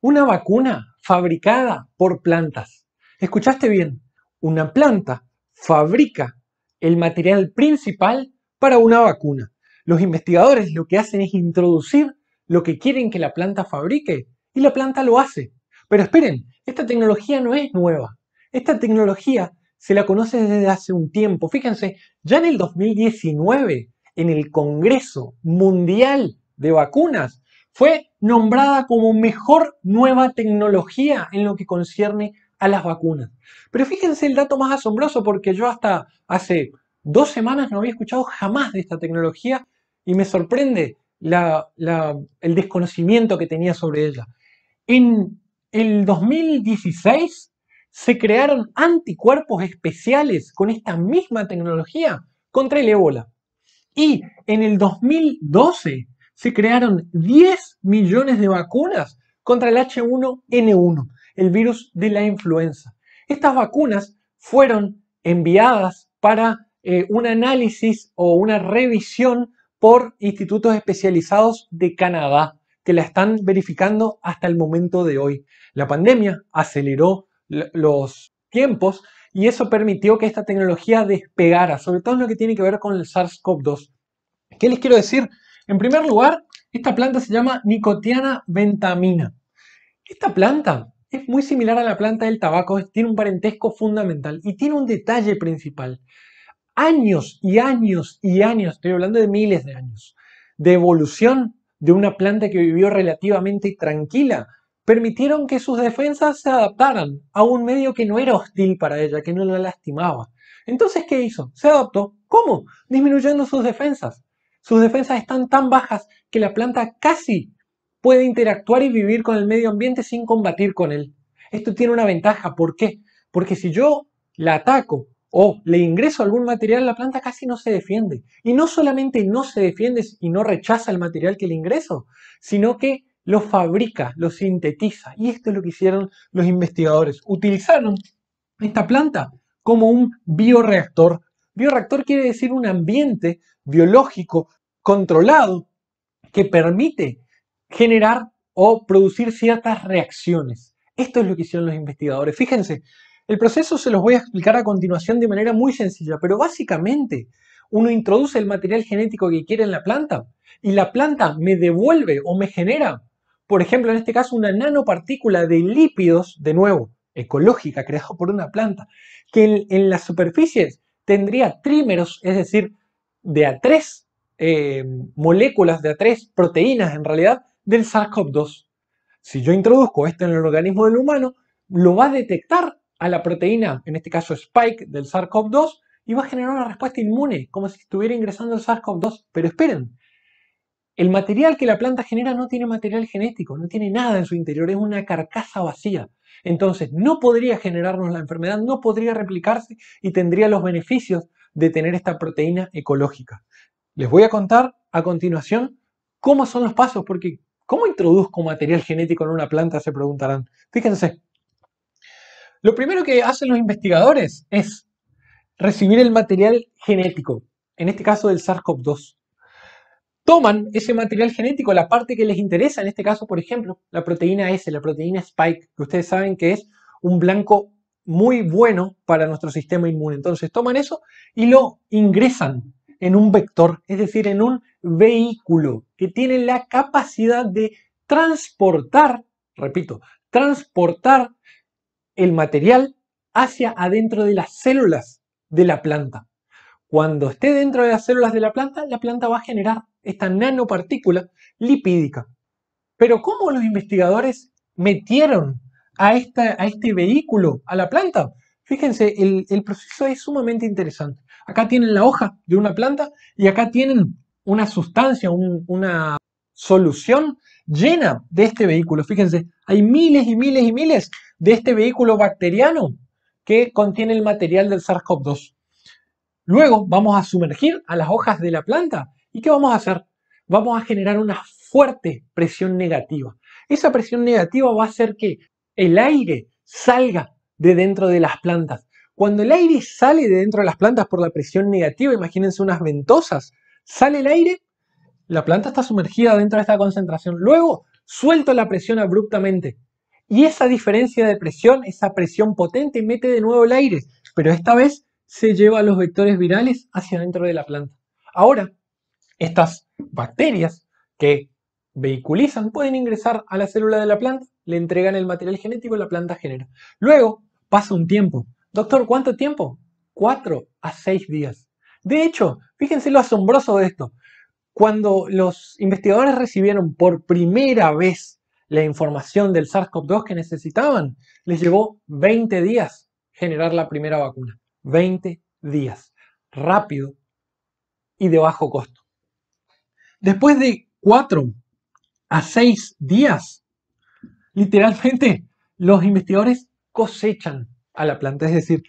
una vacuna fabricada por plantas. ¿Escuchaste bien? Una planta fabrica el material principal para una vacuna. Los investigadores lo que hacen es introducir lo que quieren que la planta fabrique y la planta lo hace. Pero esperen, esta tecnología no es nueva. Esta tecnología se la conoce desde hace un tiempo. Fíjense, ya en el 2019, en el Congreso Mundial de Vacunas, fue nombrada como mejor nueva tecnología en lo que concierne a las vacunas. Pero fíjense el dato más asombroso porque yo hasta hace dos semanas no había escuchado jamás de esta tecnología y me sorprende el desconocimiento que tenía sobre ella. En el 2016 se crearon anticuerpos especiales con esta misma tecnología contra el ébola. Y en el 2012 se crearon 10 millones de vacunas contra el H1N1, el virus de la influenza. Estas vacunas fueron enviadas para eh, un análisis o una revisión por institutos especializados de Canadá, que la están verificando hasta el momento de hoy. La pandemia aceleró los tiempos y eso permitió que esta tecnología despegara, sobre todo en lo que tiene que ver con el SARS-CoV-2. ¿Qué les quiero decir? En primer lugar, esta planta se llama Nicotiana ventamina. Esta planta es muy similar a la planta del tabaco, tiene un parentesco fundamental y tiene un detalle principal. Años y años y años, estoy hablando de miles de años, de evolución de una planta que vivió relativamente tranquila, permitieron que sus defensas se adaptaran a un medio que no era hostil para ella, que no la lastimaba. Entonces, ¿qué hizo? Se adaptó. ¿Cómo? Disminuyendo sus defensas. Sus defensas están tan bajas que la planta casi puede interactuar y vivir con el medio ambiente sin combatir con él. Esto tiene una ventaja. ¿Por qué? Porque si yo la ataco o le ingreso algún material, la planta casi no se defiende. Y no solamente no se defiende y no rechaza el material que le ingreso, sino que lo fabrica, lo sintetiza. Y esto es lo que hicieron los investigadores. Utilizaron esta planta como un bioreactor. Bioreactor quiere decir un ambiente biológico controlado que permite generar o producir ciertas reacciones. Esto es lo que hicieron los investigadores. Fíjense, el proceso se los voy a explicar a continuación de manera muy sencilla, pero básicamente uno introduce el material genético que quiere en la planta y la planta me devuelve o me genera, por ejemplo, en este caso, una nanopartícula de lípidos, de nuevo, ecológica, creada por una planta, que en, las superficies tendría trímeros, es decir, de a 3 eh, moléculas de A3, proteínas en realidad, del SARS-CoV-2. Si yo introduzco esto en el organismo del humano, lo va a detectar a la proteína, en este caso Spike del SARS-CoV-2, y va a generar una respuesta inmune, como si estuviera ingresando el SARS-CoV-2. Pero esperen, el material que la planta genera no tiene material genético, no tiene nada en su interior, es una carcasa vacía. Entonces no podría generarnos la enfermedad, no podría replicarse y tendría los beneficios de tener esta proteína ecológica. Les voy a contar a continuación cómo son los pasos, porque ¿cómo introduzco material genético en una planta? Se preguntarán. Fíjense, lo primero que hacen los investigadores es recibir el material genético, en este caso del SARS-CoV-2. Toman ese material genético, la parte que les interesa, en este caso, por ejemplo, la proteína S, la proteína Spike, que ustedes saben que es un blanco muy bueno para nuestro sistema inmune. Entonces toman eso y lo ingresan en un vector, es decir, en un vehículo que tiene la capacidad de transportar, repito, transportar el material hacia adentro de las células de la planta. Cuando esté dentro de las células de la planta, la planta va a generar esta nanopartícula lipídica. Pero ¿cómo los investigadores metieron a, este vehículo, a la planta? Fíjense, el proceso es sumamente interesante. Acá tienen la hoja de una planta y acá tienen una sustancia, una solución llena de este vehículo. Fíjense, hay miles y miles y miles de este vehículo bacteriano que contiene el material del SARS-CoV-2. Luego vamos a sumergir a las hojas de la planta. ¿Y qué vamos a hacer? Vamos a generar una fuerte presión negativa. Esa presión negativa va a hacer que el aire salga de dentro de las plantas cuando el aire sale de dentro de las plantas por la presión negativa, imagínense unas ventosas, sale el aire, la planta está sumergida dentro de esta concentración. Luego suelto la presión abruptamente. Y esa diferencia de presión, esa presión potente, mete de nuevo el aire, pero esta vez se lleva a los vectores virales hacia dentro de la planta. Ahora, estas bacterias que vehiculizan pueden ingresar a la célula de la planta, le entregan el material genético y la planta genera. Luego pasa un tiempo, Doctor, ¿cuánto tiempo? Cuatro a seis días. De hecho, fíjense lo asombroso de esto. Cuando los investigadores recibieron por primera vez la información del SARS-CoV-2 que necesitaban, les llevó 20 días generar la primera vacuna. 20 días. Rápido y de bajo costo. Después de 4 a 6 días, literalmente los investigadores cosechan a la planta, es decir,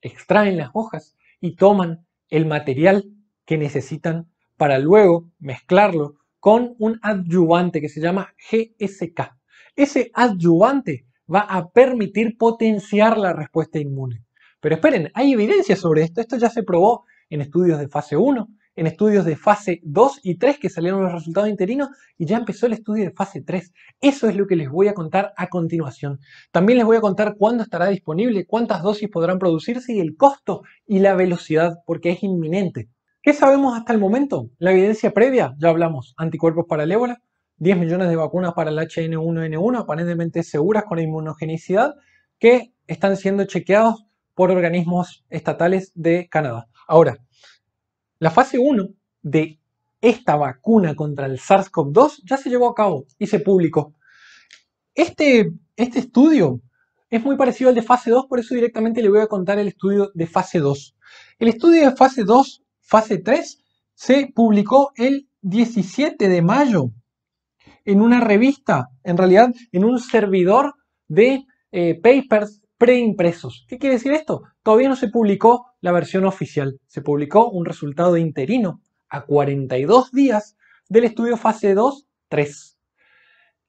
extraen las hojas y toman el material que necesitan para luego mezclarlo con un adyuvante que se llama GSK. Ese adyuvante va a permitir potenciar la respuesta inmune. Pero esperen, hay evidencia sobre esto, esto ya se probó en estudios de fase 1, en estudios de fase 2 y 3 que salieron los resultados interinos y ya empezó el estudio de fase 3. Eso es lo que les voy a contar a continuación. También les voy a contar cuándo estará disponible, cuántas dosis podrán producirse y el costo y la velocidad porque es inminente. ¿Qué sabemos hasta el momento? La evidencia previa, ya hablamos, anticuerpos para el ébola, 10 millones de vacunas para el HN1N1 aparentemente seguras con inmunogenicidad que están siendo chequeados por organismos estatales de Canadá. Ahora, la fase 1 de esta vacuna contra el SARS-CoV-2 ya se llevó a cabo y se publicó. Este, este estudio es muy parecido al de fase 2, por eso directamente le voy a contar el estudio de fase 2. El estudio de fase 2, fase 3, se publicó el 17 de mayo en una revista, en realidad en un servidor de eh, papers preimpresos. ¿Qué quiere decir esto? todavía no se publicó la versión oficial, se publicó un resultado interino a 42 días del estudio fase 2-3.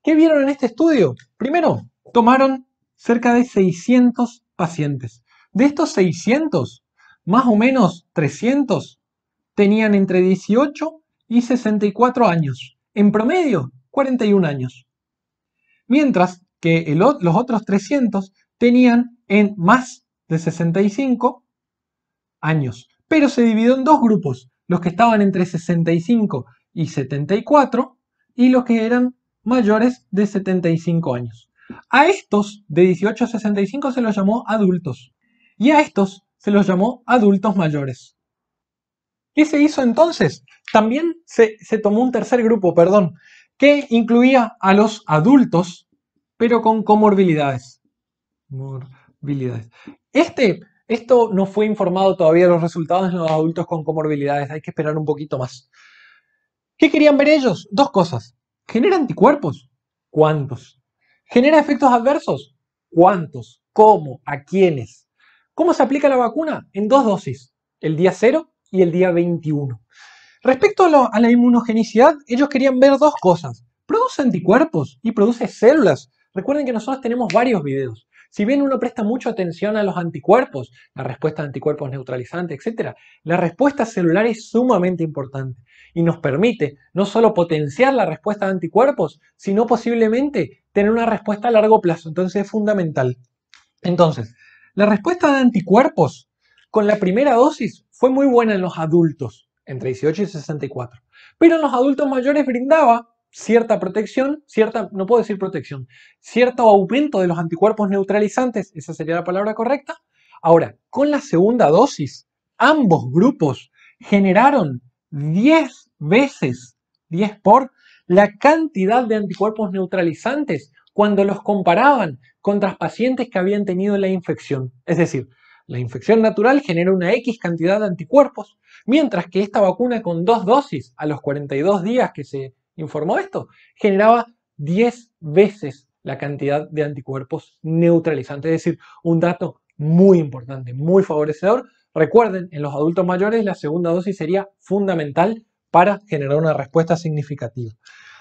¿Qué vieron en este estudio? Primero, tomaron cerca de 600 pacientes. De estos 600, más o menos 300 tenían entre 18 y 64 años. En promedio, 41 años. Mientras que los otros 300 tenían en más de 65 años. Pero se dividió en dos grupos, los que estaban entre 65 y 74 y los que eran mayores de 75 años. A estos de 18 a 65 se los llamó adultos y a estos se los llamó adultos mayores. ¿Qué se hizo entonces? También se, tomó un tercer grupo, perdón, que incluía a los adultos, pero con comorbilidades comorbilidades. Este, esto no fue informado todavía los resultados en los adultos con comorbilidades, hay que esperar un poquito más. ¿Qué querían ver ellos? Dos cosas. ¿Genera anticuerpos? ¿Cuántos? ¿Genera efectos adversos? ¿Cuántos? ¿Cómo? ¿A quiénes? ¿Cómo se aplica la vacuna? En dos dosis, el día 0 y el día 21. Respecto a la inmunogenicidad, ellos querían ver dos cosas. ¿Produce anticuerpos y produce células Recuerden que nosotros tenemos varios videos. Si bien uno presta mucha atención a los anticuerpos, la respuesta de anticuerpos neutralizante, etc., la respuesta celular es sumamente importante y nos permite no solo potenciar la respuesta de anticuerpos, sino posiblemente tener una respuesta a largo plazo. Entonces es fundamental. Entonces, la respuesta de anticuerpos con la primera dosis fue muy buena en los adultos, entre 18 y 64, pero en los adultos mayores brindaba cierta protección, cierta, no puedo decir protección, cierto aumento de los anticuerpos neutralizantes, esa sería la palabra correcta. Ahora, con la segunda dosis, ambos grupos generaron 10 veces, 10 por, la cantidad de anticuerpos neutralizantes cuando los comparaban contra pacientes que habían tenido la infección. Es decir, la infección natural genera una X cantidad de anticuerpos, mientras que esta vacuna con dos dosis a los 42 días que se informó esto, generaba 10 veces la cantidad de anticuerpos neutralizantes, es decir, un dato muy importante, muy favorecedor. Recuerden, en los adultos mayores la segunda dosis sería fundamental para generar una respuesta significativa.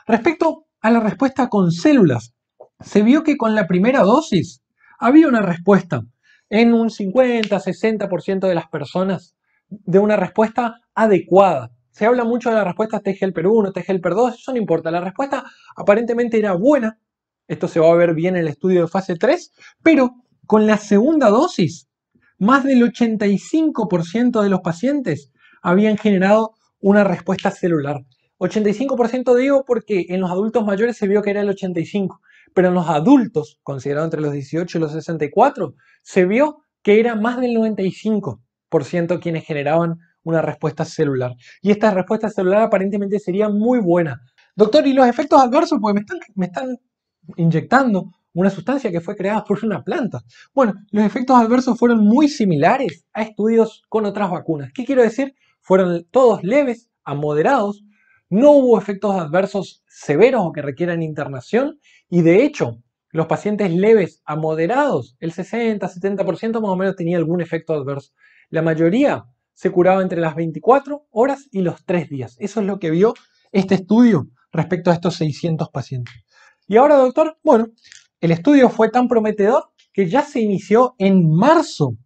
Respecto a la respuesta con células, se vio que con la primera dosis había una respuesta en un 50-60% de las personas de una respuesta adecuada. Se habla mucho de las respuestas este T helper 1, T este helper 2, eso no importa. La respuesta aparentemente era buena. Esto se va a ver bien en el estudio de fase 3, pero con la segunda dosis, más del 85% de los pacientes habían generado una respuesta celular. 85% digo porque en los adultos mayores se vio que era el 85, pero en los adultos, considerado entre los 18 y los 64, se vio que era más del 95% quienes generaban una respuesta celular. Y esta respuesta celular aparentemente sería muy buena. Doctor, ¿y los efectos adversos? Pues me están, me están inyectando una sustancia que fue creada por una planta. Bueno, los efectos adversos fueron muy similares a estudios con otras vacunas. ¿Qué quiero decir? Fueron todos leves a moderados, no hubo efectos adversos severos o que requieran internación y de hecho los pacientes leves a moderados, el 60-70% más o menos tenía algún efecto adverso. La mayoría se curaba entre las 24 horas y los 3 días. Eso es lo que vio este estudio respecto a estos 600 pacientes. Y ahora, doctor, bueno, el estudio fue tan prometedor que ya se inició en marzo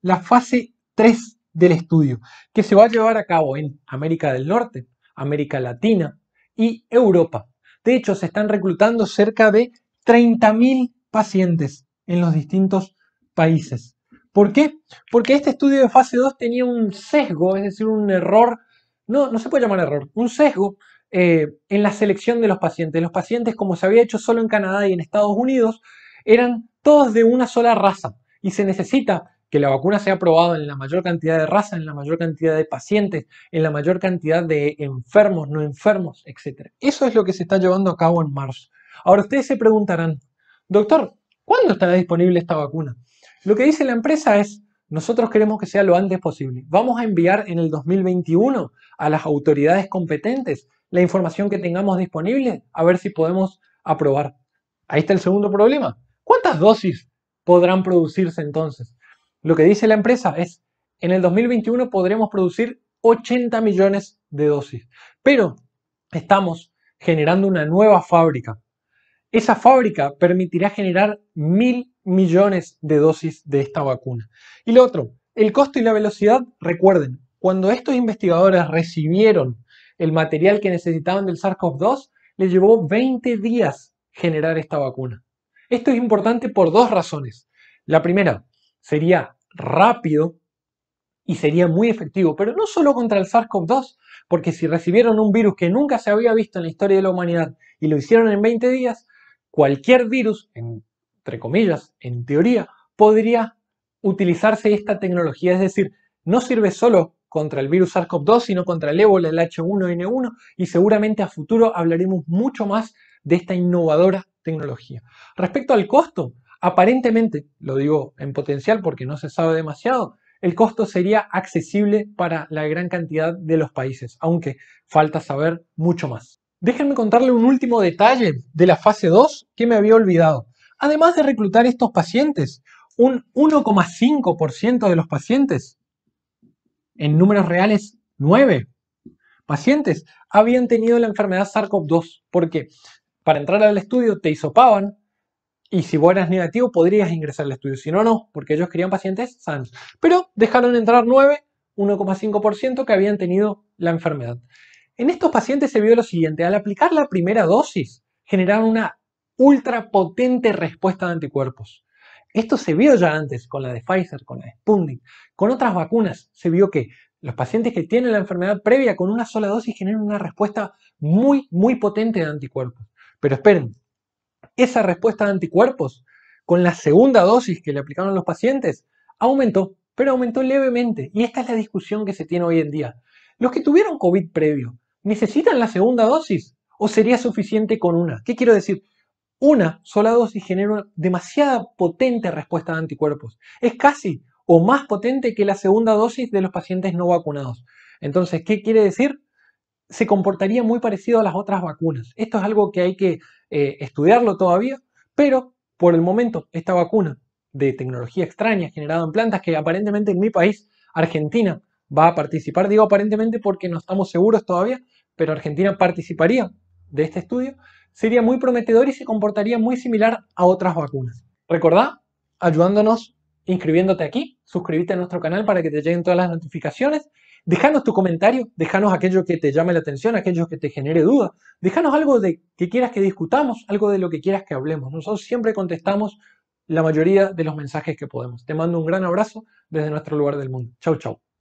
la fase 3 del estudio, que se va a llevar a cabo en América del Norte, América Latina y Europa. De hecho, se están reclutando cerca de 30.000 pacientes en los distintos países. ¿Por qué? Porque este estudio de fase 2 tenía un sesgo, es decir, un error, no, no se puede llamar error, un sesgo eh, en la selección de los pacientes. Los pacientes, como se había hecho solo en Canadá y en Estados Unidos, eran todos de una sola raza y se necesita que la vacuna sea aprobada en la mayor cantidad de razas, en la mayor cantidad de pacientes, en la mayor cantidad de enfermos, no enfermos, etc. Eso es lo que se está llevando a cabo en Mars. Ahora ustedes se preguntarán, doctor, ¿cuándo estará disponible esta vacuna? Lo que dice la empresa es, nosotros queremos que sea lo antes posible. Vamos a enviar en el 2021 a las autoridades competentes la información que tengamos disponible a ver si podemos aprobar. Ahí está el segundo problema. ¿Cuántas dosis podrán producirse entonces? Lo que dice la empresa es, en el 2021 podremos producir 80 millones de dosis, pero estamos generando una nueva fábrica esa fábrica permitirá generar mil millones de dosis de esta vacuna. Y lo otro, el costo y la velocidad, recuerden, cuando estos investigadores recibieron el material que necesitaban del SARS-CoV-2, les llevó 20 días generar esta vacuna. Esto es importante por dos razones. La primera, sería rápido y sería muy efectivo, pero no solo contra el SARS-CoV-2, porque si recibieron un virus que nunca se había visto en la historia de la humanidad y lo hicieron en 20 días, cualquier virus, entre comillas, en teoría, podría utilizarse esta tecnología. Es decir, no sirve solo contra el virus SARS-CoV-2, sino contra el ébola, el H1N1, y seguramente a futuro hablaremos mucho más de esta innovadora tecnología. Respecto al costo, aparentemente, lo digo en potencial porque no se sabe demasiado, el costo sería accesible para la gran cantidad de los países, aunque falta saber mucho más. Déjenme contarle un último detalle de la fase 2 que me había olvidado. Además de reclutar estos pacientes, un 1,5% de los pacientes, en números reales 9 pacientes, habían tenido la enfermedad SARS-CoV-2, porque para entrar al estudio te hisopaban y si vos eras negativo podrías ingresar al estudio, si no, no, porque ellos querían pacientes sanos. Pero dejaron entrar 9, 1,5% que habían tenido la enfermedad. En estos pacientes se vio lo siguiente, al aplicar la primera dosis generaron una ultrapotente respuesta de anticuerpos. Esto se vio ya antes con la de Pfizer, con la de Sputnik, con otras vacunas. Se vio que los pacientes que tienen la enfermedad previa con una sola dosis generan una respuesta muy, muy potente de anticuerpos. Pero esperen, esa respuesta de anticuerpos con la segunda dosis que le aplicaron a los pacientes aumentó, pero aumentó levemente. Y esta es la discusión que se tiene hoy en día. Los que tuvieron COVID previo ¿Necesitan la segunda dosis? ¿O sería suficiente con una? ¿Qué quiero decir? Una sola dosis genera demasiada potente respuesta de anticuerpos. Es casi o más potente que la segunda dosis de los pacientes no vacunados. Entonces, ¿qué quiere decir? Se comportaría muy parecido a las otras vacunas. Esto es algo que hay que eh, estudiarlo todavía, pero por el momento esta vacuna de tecnología extraña generada en plantas que aparentemente en mi país, Argentina, va a participar. Digo aparentemente porque no estamos seguros todavía, pero Argentina participaría de este estudio. Sería muy prometedor y se comportaría muy similar a otras vacunas. Recordá, ayudándonos inscribiéndote aquí, suscríbete a nuestro canal para que te lleguen todas las notificaciones. Dejanos tu comentario, dejanos aquello que te llame la atención, aquello que te genere duda. Dejanos algo de que quieras que discutamos, algo de lo que quieras que hablemos. Nosotros siempre contestamos la mayoría de los mensajes que podemos. Te mando un gran abrazo desde nuestro lugar del mundo. Chau, chau.